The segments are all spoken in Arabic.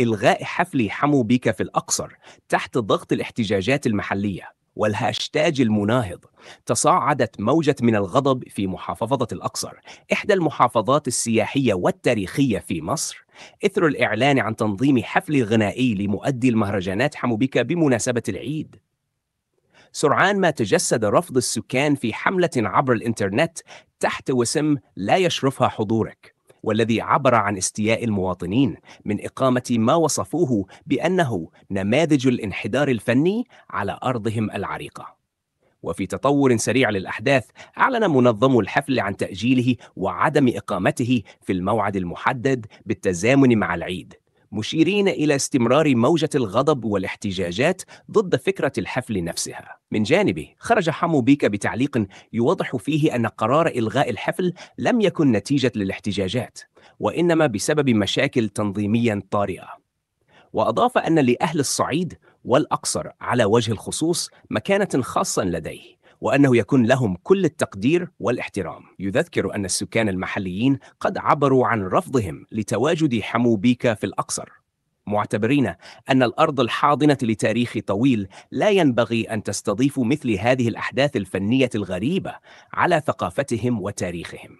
إلغاء حفل حمو بيكا في الأقصر تحت ضغط الاحتجاجات المحلية والهاشتاج المناهض تصاعدت موجة من الغضب في محافظة الأقصر إحدى المحافظات السياحية والتاريخية في مصر إثر الإعلان عن تنظيم حفل غنائي لمؤدي المهرجانات حمو بيكا بمناسبة العيد سرعان ما تجسد رفض السكان في حملة عبر الإنترنت تحت وسم لا يشرفها حضورك والذي عبر عن استياء المواطنين من إقامة ما وصفوه بأنه نماذج الانحدار الفني على أرضهم العريقة. وفي تطور سريع للأحداث أعلن منظم الحفل عن تأجيله وعدم إقامته في الموعد المحدد بالتزامن مع العيد مشيرين إلى استمرار موجة الغضب والاحتجاجات ضد فكرة الحفل نفسها. من جانبه، خرج حمو بيكا بتعليق يوضح فيه أن قرار إلغاء الحفل لم يكن نتيجة للاحتجاجات، وإنما بسبب مشاكل تنظيمية طارئة. وأضاف أن لأهل الصعيد والأقصر على وجه الخصوص مكانة خاصة لديه. وأنه يكون لهم كل التقدير والاحترام يذكر أن السكان المحليين قد عبروا عن رفضهم لتواجد حموبيكا في الأقصر معتبرين أن الأرض الحاضنة لتاريخ طويل لا ينبغي أن تستضيف مثل هذه الأحداث الفنية الغريبة على ثقافتهم وتاريخهم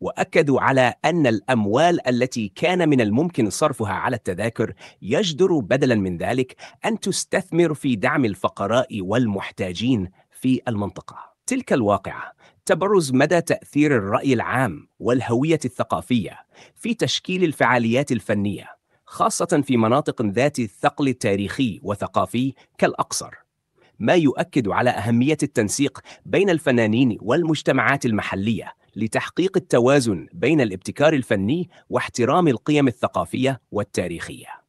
واكدوا على ان الاموال التي كان من الممكن صرفها على التذاكر يجدر بدلا من ذلك ان تستثمر في دعم الفقراء والمحتاجين في المنطقة تلك الواقعة تبرز مدى تأثير الرأي العام والهوية الثقافية في تشكيل الفعاليات الفنية خاصة في مناطق ذات الثقل التاريخي وثقافي كالأقصر ما يؤكد على أهمية التنسيق بين الفنانين والمجتمعات المحلية لتحقيق التوازن بين الابتكار الفني واحترام القيم الثقافية والتاريخية